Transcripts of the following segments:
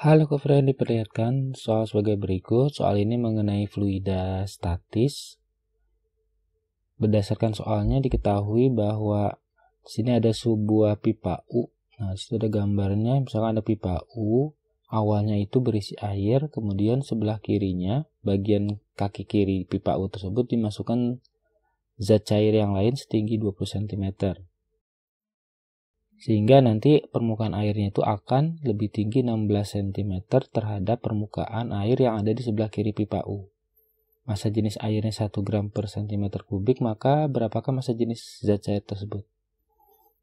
Halo, Hal yang diperlihatkan soal sebagai berikut. Soal ini mengenai fluida statis. Berdasarkan soalnya diketahui bahwa sini ada sebuah pipa U. Nah, disitu ada gambarnya, misalkan ada pipa U, awalnya itu berisi air, kemudian sebelah kirinya, bagian kaki kiri pipa U tersebut dimasukkan zat cair yang lain setinggi 20 cm sehingga nanti permukaan airnya itu akan lebih tinggi 16 cm terhadap permukaan air yang ada di sebelah kiri pipa U. Masa jenis airnya 1 gram per cm kubik, maka berapakah masa jenis zat cair tersebut?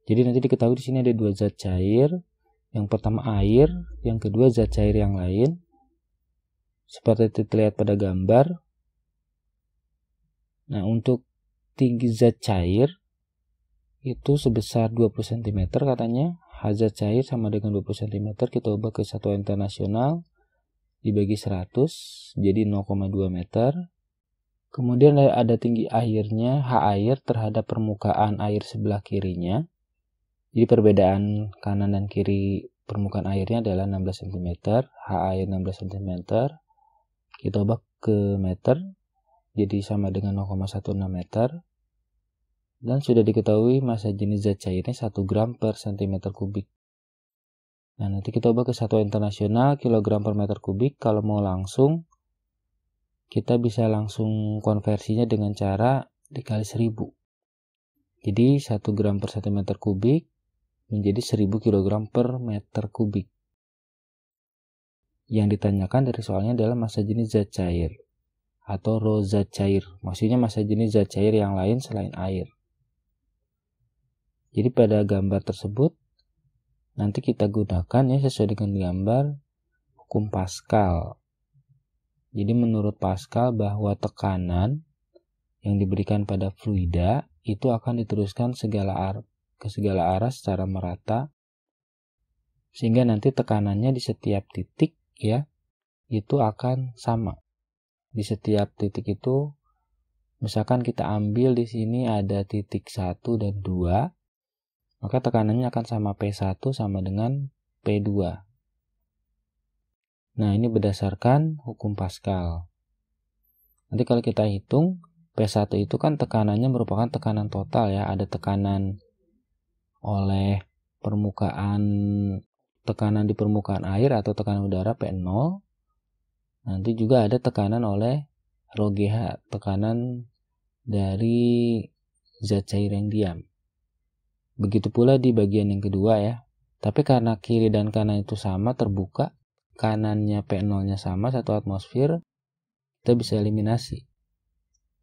Jadi nanti diketahui di sini ada dua zat cair, yang pertama air, yang kedua zat cair yang lain. Seperti terlihat pada gambar. Nah, untuk tinggi zat cair itu sebesar 20 cm katanya hazard cair sama dengan 20 cm kita ubah ke satuan internasional dibagi 100 jadi 0,2 meter kemudian ada tinggi airnya H air terhadap permukaan air sebelah kirinya jadi perbedaan kanan dan kiri permukaan airnya adalah 16 cm H air 16 cm kita ubah ke meter jadi sama dengan 0,16 meter dan sudah diketahui massa jenis zat cairnya 1 gram per cm kubik. Nah, nanti kita ubah ke satuan internasional kilogram per meter kubik. Kalau mau langsung, kita bisa langsung konversinya dengan cara dikali 1000. Jadi 1 gram per cm kubik menjadi 1000 kg per meter kubik. Yang ditanyakan dari soalnya adalah massa jenis zat cair atau rho zat cair. Maksudnya massa jenis zat cair yang lain selain air. Jadi pada gambar tersebut nanti kita gunakan ya sesuai dengan gambar hukum Pascal. Jadi menurut Pascal bahwa tekanan yang diberikan pada fluida itu akan diteruskan segala ar ke segala arah secara merata sehingga nanti tekanannya di setiap titik ya itu akan sama. Di setiap titik itu misalkan kita ambil di sini ada titik 1 dan 2 maka tekanannya akan sama P1 sama dengan P2. Nah, ini berdasarkan hukum Pascal. Nanti kalau kita hitung, P1 itu kan tekanannya merupakan tekanan total ya. Ada tekanan oleh permukaan, tekanan di permukaan air atau tekanan udara P0. Nanti juga ada tekanan oleh ρGH, tekanan dari zat cair yang diam. Begitu pula di bagian yang kedua ya. Tapi karena kiri dan kanan itu sama terbuka, kanannya P0-nya sama satu atmosfer, kita bisa eliminasi.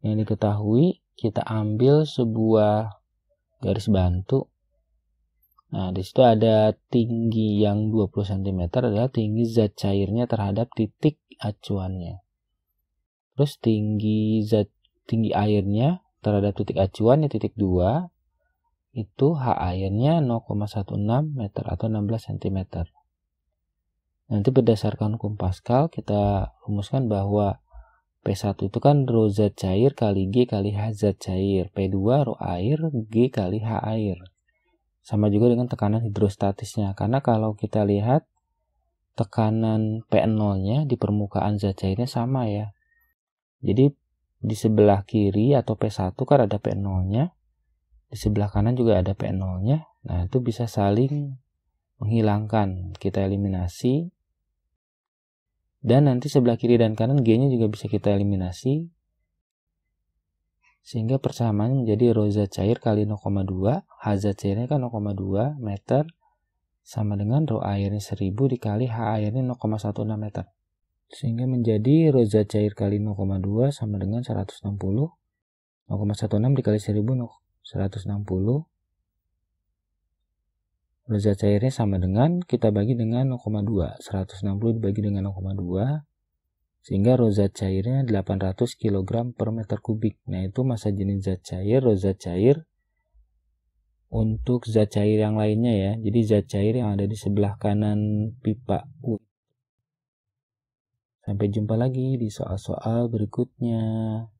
Yang diketahui kita ambil sebuah garis bantu. Nah, di situ ada tinggi yang 20 cm adalah tinggi zat cairnya terhadap titik acuannya. Terus tinggi zat tinggi airnya terhadap titik acuannya titik 2 itu H airnya 0,16 meter atau 16 cm. Nanti berdasarkan hukum Pascal kita rumuskan bahwa P1 itu kan rho Z cair kali G kali H Z cair. P2 rho air G kali H air. Sama juga dengan tekanan hidrostatisnya. Karena kalau kita lihat tekanan P0-nya di permukaan zat cairnya sama ya. Jadi di sebelah kiri atau P1 kan ada P0-nya, di sebelah kanan juga ada P0-nya. Nah, itu bisa saling menghilangkan. Kita eliminasi. Dan nanti sebelah kiri dan kanan G-nya juga bisa kita eliminasi. Sehingga persamaan menjadi rho Z cair kali 0,2. HZ cairnya kan 0,2 meter. Sama dengan rho airnya 1000 dikali H airnya 0,16 meter. Sehingga menjadi rho Z cair kali 0,2 sama dengan 160. 0,16 dikali 1000 160 zat cairnya sama dengan kita bagi dengan 0,2 160 dibagi dengan 0,2 sehingga rozat cairnya 800 kg per meter kubik. Nah itu masa jenis zat cair, rozat cair untuk zat cair yang lainnya ya. Jadi zat cair yang ada di sebelah kanan pipa. u Sampai jumpa lagi di soal-soal berikutnya.